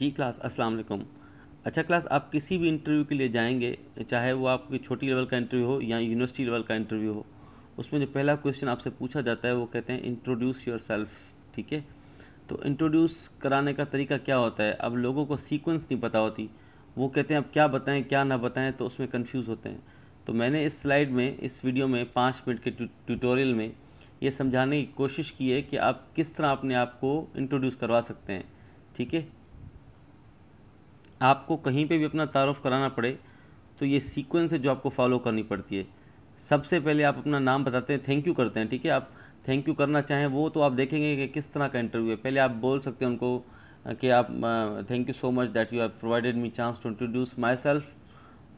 जी class अस्सलाम वालेकुम अच्छा क्लास आप किसी भी इंटरव्यू के लिए जाएंगे चाहे वो आपकी छोटी लेवल का इंटरव्यू हो या यूनिवर्सिटी लेवल का इंटरव्यू हो उसमें जो पहला क्वेश्चन आपसे पूछा जाता है वो कहते हैं इंट्रोड्यूस योर सेल्फ ठीक है तो इंट्रोड्यूस कराने का तरीका क्या होता है अब लोगों को सीक्वेंस नहीं पता होती वो कहते हैं अब क्या बताएं क्या ना बताएं तो उसमें कन्फ्यूज़ होते हैं तो मैंने इस स्लाइड में इस वीडियो में पाँच मिनट के ट्यूटोरियल में ये समझाने की कोशिश की है कि आप किस तरह अपने आप को इंट्रोड्यूस करवा सकते हैं ठीक है आपको कहीं पे भी अपना तारफ़ कराना पड़े तो ये सीक्वेंस है जो आपको फॉलो करनी पड़ती है सबसे पहले आप अपना नाम बताते हैं थैंक यू करते हैं ठीक है आप थैंक यू करना चाहें वो तो आप देखेंगे कि किस तरह का इंटरव्यू है पहले आप बोल सकते हैं उनको कि आप thank you so much that you have provided me chance to introduce myself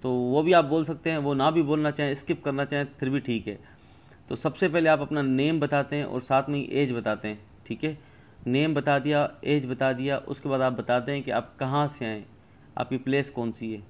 तो वो भी आप बोल सकते हैं वो ना भी बोलना चाहें स्किप करना चाहें फिर भी ठीक है तो सबसे पहले आप अपना नेम बताते हैं और साथ में एज बताते हैं ठीक है नेम बता दिया एज बता दिया उसके बाद आप बताते हैं कि आप कहाँ से आएँ आपकी प्लेस कौन सी है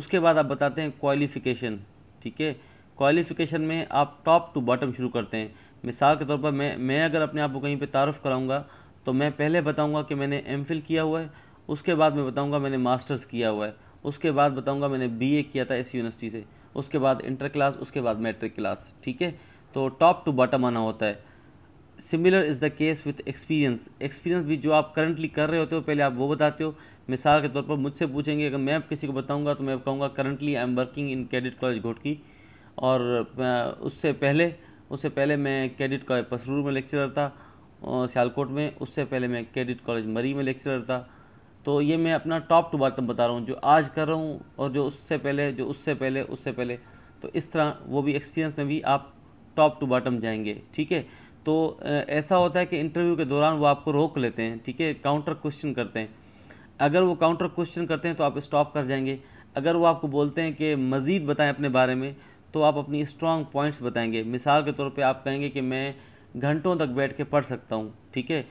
उसके बाद आप बताते हैं क्वालिफ़िकेशन ठीक है क्वालिफ़िकेशन में आप टॉप टू बॉटम शुरू करते हैं मिसाल के तौर पर मैं मैं अगर अपने आप को कहीं पे तारफ़ कराऊंगा तो मैं पहले बताऊंगा कि मैंने एम किया हुआ है उसके बाद मैं बताऊंगा मैंने मास्टर्स किया हुआ है उसके बाद बताऊंगा मैंने बीए किया था इस यूनिवर्सिटी से उसके बाद इंटर क्लास उसके बाद मैट्रिक क्लास ठीक है तो टॉप टू बॉटम आना होता है similar is the case with experience experience भी जो आप करंटली कर रहे होते हो पहले आप वो बताते हो मिसाल के तौर पर मुझसे पूछेंगे अगर मैं किसी को बताऊंगा तो मैं कहूँगा currently I am working in cadet college Ghotki और उससे पहले उससे पहले मैं कैडेट कॉलेज पसरूर में लेक्चरर था सियालकोट में उससे पहले मैं कैडेट कॉलेज मरी में लेक्चरर था तो ये मैं अपना टॉप टू बॉटम बता रहा हूँ जो आज कर रहा हूँ और जो उससे पहले जो उससे पहले उससे पहले तो इस तरह वो भी एक्सपीरियंस में भी आप टॉप टू बॉटम जाएंगे ठीक है तो ऐसा होता है कि इंटरव्यू के दौरान वो आपको रोक लेते हैं ठीक है काउंटर क्वेश्चन करते हैं अगर वो काउंटर क्वेश्चन करते हैं तो आप स्टॉप कर जाएंगे अगर वो आपको बोलते हैं कि मज़ीद बताएं अपने बारे में तो आप अपनी स्ट्रॉन्ग पॉइंट्स बताएंगे मिसाल के तौर पे आप कहेंगे कि मैं घंटों तक बैठ के पढ़ सकता हूँ ठीक है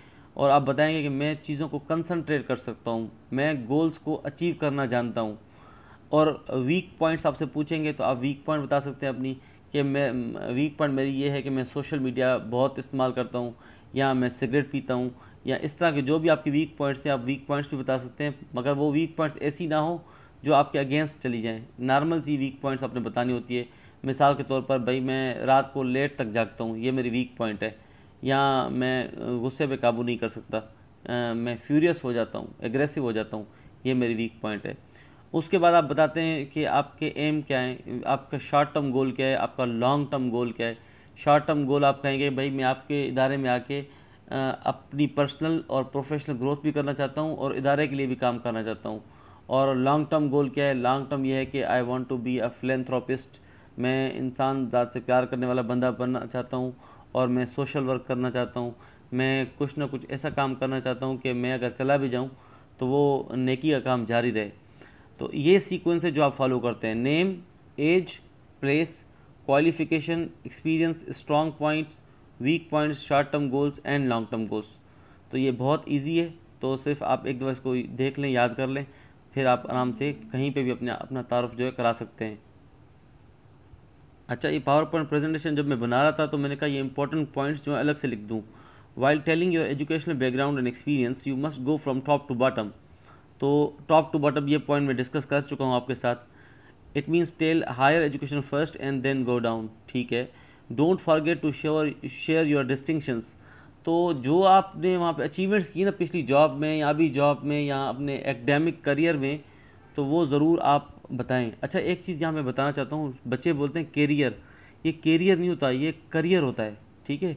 और आप बताएंगे कि मैं चीज़ों को कंसनट्रेट कर सकता हूँ मैं गोल्स को अचीव करना जानता हूँ और वीक पॉइंट्स आपसे पूछेंगे तो आप वीक पॉइंट बता सकते हैं अपनी कि मैं वीक पॉइंट मेरी ये है कि मैं सोशल मीडिया बहुत इस्तेमाल करता हूँ या मैं सिगरेट पीता हूँ या इस तरह के जो भी आपके वीक पॉइंट्स हैं आप वीक पॉइंट्स भी बता सकते हैं मगर वो वीक पॉइंट्स ऐसी ना हो जो आपके अगेंस्ट चली जाएँ नॉर्मल सी वीक पॉइंट्स आपने बतानी होती है मिसाल के तौर पर भाई मैं रात को लेट तक जागता हूँ ये मेरी वीक पॉइंट है या मैं गुस्से पे काबू नहीं कर सकता आ, मैं फ्यूरियस हो जाता हूँ एग्रेसिव हो जाता हूँ ये मेरी वीक पॉइंट है उसके बाद आप बताते हैं कि आपके एम क्या है आपका शॉर्ट टर्म गोल क्या है आपका लॉन्ग टर्म गोल क्या है शॉर्ट टर्म गोल आप कहेंगे भाई मैं आपके इदारे में आके अपनी पर्सनल और प्रोफेशनल ग्रोथ भी करना चाहता हूँ और इदारे के लिए भी काम करना चाहता हूँ और लॉन्ग टर्म गोल क्या है लॉन्ग टर्म यह है कि I want to be a philanthropist मैं इंसान ज़्यादा से प्यार करने वाला बंदा बनना चाहता हूँ और मैं सोशल वर्क करना चाहता हूँ मैं कुछ ना कुछ ऐसा काम करना चाहता हूँ कि मैं अगर चला भी जाऊँ तो वो नेकी का काम जारी रहे तो ये सीक्वेंस है जो आप फॉलो करते हैं name age place qualification experience strong points weak points short term goals and long term goals तो ये बहुत ईजी है तो सिर्फ आप एक दफ़ा इसको देख लें याद कर लें फिर आप आराम से कहीं पे भी अपने अपना तारफ़ जो है करा सकते हैं अच्छा ये पावर पॉइंट प्रेजेंटेशन जब मैं बना रहा था तो मैंने कहा ये इंपॉर्टेंट पॉइंट्स जो है अलग से लिख दूँ while telling your educational background and experience you must go from top to bottom तो टॉप टू बॉटम ये पॉइंट मैं डिस्कस कर चुका हूँ आपके साथ it means tell higher education first and then go down ठीक है don't forget to share share your distinctions तो जो आपने वहाँ पे अचीवमेंट्स की ना पिछली जॉब में या अभी जॉब में या अपने एकेडमिक करियर में तो वो ज़रूर आप बताएं अच्छा एक चीज़ यहाँ मैं बताना चाहता हूँ बच्चे बोलते हैं कैरियर ये कैरियर नहीं होता ये करियर होता है ठीक है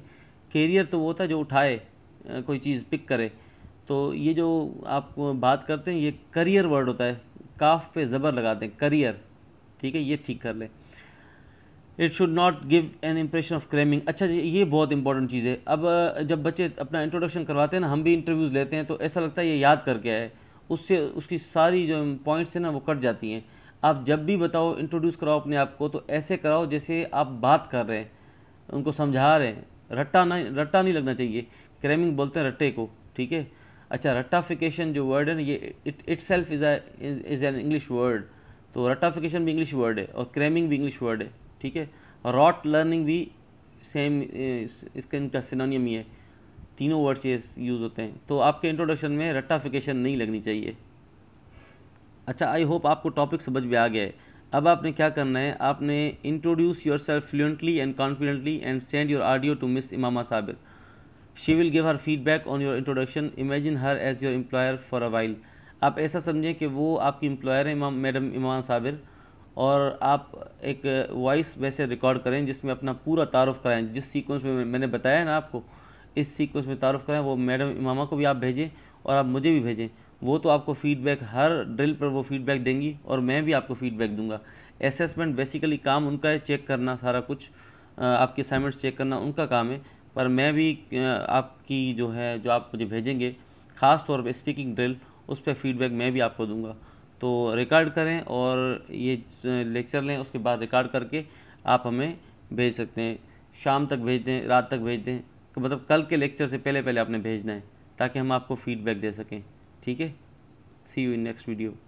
कैरियर तो वो होता है जो उठाए कोई चीज़ पिक करे तो ये जो आप बात करते हैं ये करियर वर्ड होता है काफ पे ज़बर लगाते हैं करियर ठीक है ये ठीक कर लें it should not give an impression of cramming अच्छा जी ये बहुत इंपॉर्टेंट चीज़ है अब जब बच्चे अपना इंट्रोडक्शन करवाते हैं ना हम भी इंटरव्यूज़ लेते हैं तो ऐसा लगता है ये याद करके आए उससे उसकी सारी जो पॉइंट्स हैं ना वो कट जाती हैं आप जब भी बताओ इंट्रोड्यूस कराओ अपने आप को तो ऐसे कराओ जैसे आप बात कर रहे हैं उनको समझा रहे हैं रट्टा ना रट्टा नहीं लगना चाहिए क्रेमिंग बोलते हैं रट्टे को ठीक है अच्छा रट्टाफिकेशन जो वर्ड है ना ये it itself is is an English word तो रट्टाफिकेशन भी इंग्लिश वर्ड है और क्रेमिंग भी इंग्लिश वर्ड है ठीक है रॉट लर्निंग भी सेम इसका इनका सिनोनियम ही है तीनों वर्ड्स ये यूज़ होते हैं तो आपके इंट्रोडक्शन में रट्टाफिकेशन नहीं लगनी चाहिए अच्छा आई होप आपको टॉपिक समझ में आ गया है अब आपने क्या करना है आपने इंट्रोड्यूस योर सेल्फ fluently and confidently and send your audio to miss Imama Sabir she will give her feedback on your introduction imagine her as your employer for a while आप ऐसा समझें कि वो आपकी एम्प्लॉयर हैं मैडम इमाम साबिर और आप एक वॉइस वैसे रिकॉर्ड करें जिसमें अपना पूरा तारफ़ कराएं जिस सीक्वेंस में मैंने बताया ना आपको इस सीक्वेंस में तारफ़ कराएं वो मैडम इमामा को भी आप भेजें और आप मुझे भी भेजें वो तो आपको फ़ीडबैक हर ड्रिल पर वो फीडबैक देंगी और मैं भी आपको फ़ीडबैक दूंगा असेसमेंट बेसिकली काम उनका है चेक करना सारा कुछ आपके असाइनमेंट्स चेक करना उनका काम है पर मैं भी आपकी जो है जो आप मुझे भेजेंगे ख़ास तौर पर स्पीकिंग ड्रिल उस पर फीडबैक मैं भी आपको दूंगा तो रिकॉर्ड करें और ये लेक्चर लें उसके बाद रिकॉर्ड करके आप हमें भेज सकते हैं शाम तक भेज दें रात तक भेज दें तो मतलब कल के लेक्चर से पहले पहले आपने भेजना है ताकि हम आपको फीडबैक दे सकें ठीक है see you in next video